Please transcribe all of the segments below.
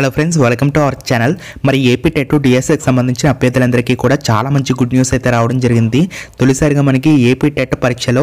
hello friends welcome to our channel మరి AP TET డిఎస్ఎస్కి సంబంధించిన అభ్యర్థులందరికీ కూడా చాలా మంచి గుడ్ న్యూస్ అయితే రావడం జరిగింది తొలిసారిగా మనకి ఏపీ టెట్ పరీక్షలో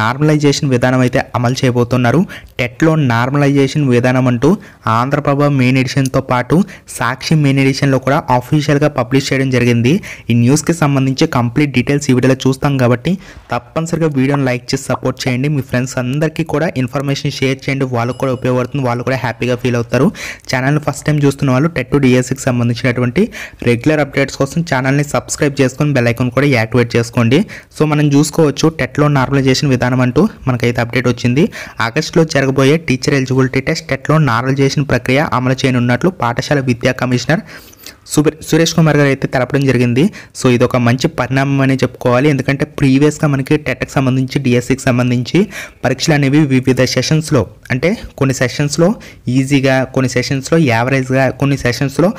నార్మలైజేషన్ విధానం అయితే అమలు చేయబోతున్నారు టెట్లో నార్మలైజేషన్ విధానం అంటూ ఆంధ్రప్రభ మెయిన్ ఎడిషన్తో పాటు సాక్షి మెయిన్ ఎడిషన్లో కూడా అఫీషియల్గా పబ్లిష్ చేయడం జరిగింది ఈ న్యూస్కి సంబంధించి కంప్లీట్ డీటెయిల్స్ ఈ వీడియోలో చూస్తాం కాబట్టి తప్పనిసరిగా వీడియోని లైక్ చేసి సపోర్ట్ చేయండి మీ ఫ్రెండ్స్ అందరికీ కూడా ఇన్ఫర్మేషన్ షేర్ చేయండి వాళ్ళకు కూడా ఉపయోగపడుతుంది వాళ్ళు కూడా హ్యాపీగా ఫీల్ అవుతారు ఛానల్ ఫస్ట్ టైం విషయం చూస్తున్న వాళ్ళు టెట్ టు డిఎస్సికి సంబంధించినటువంటి రెగ్యులర్ అప్డేట్స్ కోసం ఛానల్ని సబ్స్క్రైబ్ చేసుకొని బెల్ కూడా యాక్టివేట్ చేసుకోండి సో మనం చూసుకోవచ్చు టెట్లో నార్మలైజేషన్ విధానం అంటూ మనకైతే అప్డేట్ వచ్చింది ఆగస్టులో జరగబోయే టీచర్ ఎలిజిబిలిటీ టెస్ట్ టెట్లో నార్మలైజేషన్ ప్రక్రియ అమలు చేయనున్నట్లు పాఠశాల విద్యా కమిషనర్ సురేష్ కుమార్ గారు అయితే తెలపడం జరిగింది సో ఇది ఒక మంచి పరిణామం అనే చెప్పుకోవాలి ఎందుకంటే ప్రీవియస్గా మనకి టెట్కి సంబంధించి డిఎస్సికి సంబంధించి పరీక్షలు అనేవి వివిధ సెషన్స్లో అంటే కొన్ని సెషన్స్లో ఈజీగా కొన్ని సెషన్స్లో యావరేజ్గా కొన్ని సెషన్స్లో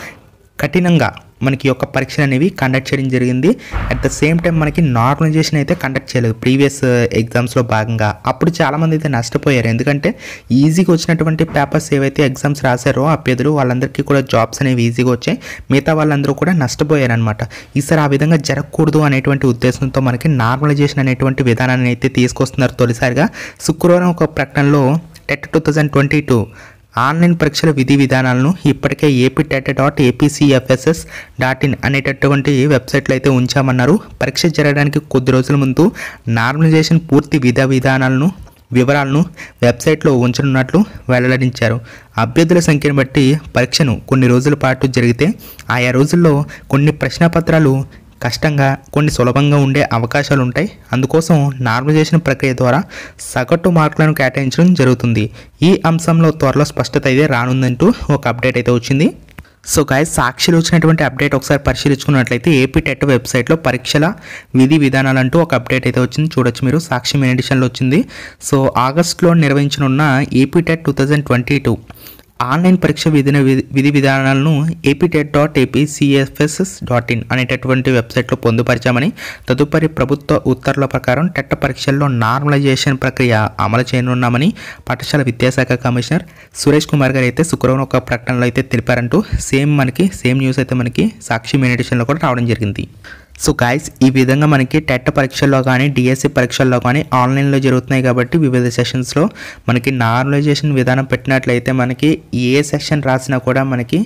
కఠినంగా మనకి యొక్క పరీక్షలు అనేవి కండక్ట్ చేయడం జరిగింది అట్ ద సేమ్ టైం మనకి నార్మలైజేషన్ అయితే కండక్ట్ చేయలేదు ప్రీవియస్ ఎగ్జామ్స్లో uh, భాగంగా అప్పుడు చాలామంది అయితే నష్టపోయారు ఎందుకంటే ఈజీగా వచ్చినటువంటి పేపర్స్ ఏవైతే ఎగ్జామ్స్ రాశారో అభ్యర్థులు వాళ్ళందరికీ కూడా జాబ్స్ అనేవి ఈజీగా వచ్చాయి మిగతా వాళ్ళందరూ కూడా నష్టపోయారనమాట ఈసారి ఆ విధంగా జరగకూడదు అనేటువంటి ఉద్దేశంతో మనకి నార్మలైజేషన్ అనేటువంటి విధానాన్ని అయితే తీసుకొస్తున్నారు తొలిసారిగా శుక్రవారం ఒక ప్రకటనలో TET two thousand twenty two online పరీక్షల విధి విధానాలను ఇప్పటికే AP TET dot APCFSS dot in అనేటటువంటి వెబ్సైట్లో అయితే ఉంచామన్నారు పరీక్ష జరగడానికి కొద్ది రోజుల ముందు నార్మలైజేషన్ పూర్తి విధ విధానాలను వివరాలను వెబ్సైట్లో ఉంచనున్నట్లు వెల్లడించారు అభ్యర్థుల సంఖ్యను బట్టి పరీక్షను కొన్ని రోజుల పాటు జరిగితే ఆయా రోజుల్లో కొన్ని ప్రశ్నపత్రాలు కష్టంగా కొన్ని సులభంగా ఉండే అవకాశాలు ఉంటాయి అందుకోసం నార్మలైజేషన్ ప్రక్రియ ద్వారా సగటు మార్కులను కేటాయించడం జరుగుతుంది ఈ అంశంలో త్వరలో స్పష్టత అయితే రానుందంటూ ఒక అప్డేట్ అయితే వచ్చింది సో గాయ సాక్షిలో వచ్చినటువంటి అప్డేట్ ఒకసారి పరిశీలించుకున్నట్లయితే ఏపీ టెట్ వెబ్సైట్లో పరీక్షల విధి విధానాలంటూ ఒక అప్డేట్ అయితే వచ్చింది చూడొచ్చు మీరు సాక్షి మెనిడిషన్లో వచ్చింది సో ఆగస్టులో నిర్వహించనున్న AP TET two thousand twenty two online పరీక్ష విధిన విధి విధానాలను AP TET dot AP dot in అనేటటువంటి వెబ్సైట్లో పొందుపరిచామని తదుపరి ప్రభుత్వ ఉత్తర్వుల ప్రకారం టెట్ పరీక్షల్లో నార్మలైజేషన్ ప్రక్రియ అమలు చేయనున్నామని పాఠశాల విద్యాశాఖ కమిషనర్ సురేష్ కుమార్ గారు అయితే శుక్రవారం ఒక ప్రకటనలో అయితే తెలిపారంటూ సేమ్ మనకి సేమ్ న్యూస్ అయితే మనకి సాక్షి మెడిటేషన్లో కూడా రావడం జరిగింది సో గాయస్ ఈ విధంగా మనకి టెట్ పరీక్షల్లో కానీ డిఎస్సి పరీక్షల్లో కానీ ఆన్లైన్లో జరుగుతున్నాయి కాబట్టి వివిధ సెషన్స్లో మనకి నార్మలైజేషన్ విధానం పెట్టినట్లయితే మనకి ఏ సెషన్ రాసినా కూడా మనకి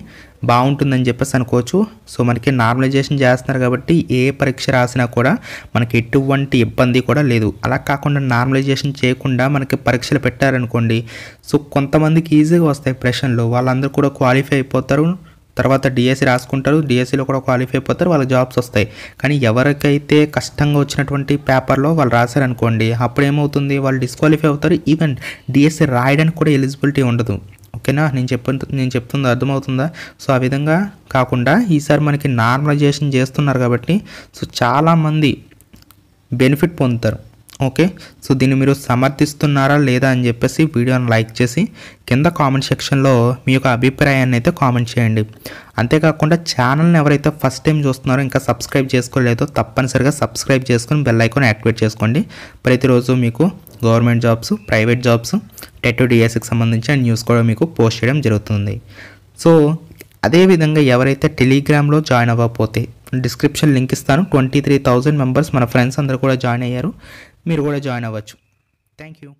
బాగుంటుందని చెప్పేసి అనుకోవచ్చు సో మనకి నార్మలైజేషన్ చేస్తున్నారు కాబట్టి ఏ పరీక్ష రాసినా కూడా మనకి ఎటువంటి ఇబ్బంది కూడా లేదు అలా కాకుండా నార్మలైజేషన్ చేయకుండా మనకి పరీక్షలు పెట్టారనుకోండి సో కొంతమందికి ఈజీగా వస్తాయి ప్రశ్నలు వాళ్ళందరూ కూడా క్వాలిఫై అయిపోతారు తర్వాత డిఎస్సి e రాసుకుంటారు డిఎస్సిలో e కూడా క్వాలిఫై అయిపోతారు వాళ్ళకి జాబ్స్ వస్తాయి కానీ ఎవరికైతే కష్టంగా వచ్చినటువంటి పేపర్లో వాళ్ళు రాశారనుకోండి అప్పుడు ఏమవుతుంది వాళ్ళు డిస్క్వాలిఫై అవుతారు ఈవెన్ డిఎస్సి e రాయడానికి కూడా ఎలిజిబిలిటీ ఉండదు ఓకేనా నేను చెప్ప నేను చెప్తుంది అర్థమవుతుందా సో ఆ విధంగా కాకుండా ఈసారి మనకి నార్మలైజేషన్ చేస్తున్నారు కాబట్టి సో చాలామంది బెనిఫిట్ పొందుతారు ఓకే సో దీన్ని మీరు సమర్థిస్తున్నారా లేదా అని చెప్పేసి వీడియోని లైక్ చేసి కింద కామెంట్ సెక్షన్లో మీ యొక్క అభిప్రాయాన్ని అయితే కామెంట్ చేయండి అంతేకాకుండా ఛానల్ని ఎవరైతే ఫస్ట్ టైం చూస్తున్నారో ఇంకా సబ్స్క్రైబ్ చేసుకోలేదో తప్పనిసరిగా సబ్స్క్రైబ్ చేసుకుని బెల్ ఐకాన్ యాక్టివేట్ చేసుకోండి ప్రతిరోజు మీకు government jobs private jobs TET డిఎస్సికి సంబంధించిన న్యూస్ కూడా మీకు పోస్ట్ చేయడం జరుగుతుంది సో అదేవిధంగా ఎవరైతే టెలిగ్రామ్లో జాయిన్ అవ్వకపోతే డిస్క్రిప్షన్ లింక్ ఇస్తాను ట్వంటీ త్రీ థౌజండ్ మెంబర్స్ మన ఫ్రెండ్స్ అందరూ కూడా జాయిన్ అయ్యారు మీరు కూడా జాయిన్ అవ్వచ్చు థ్యాంక్ యూ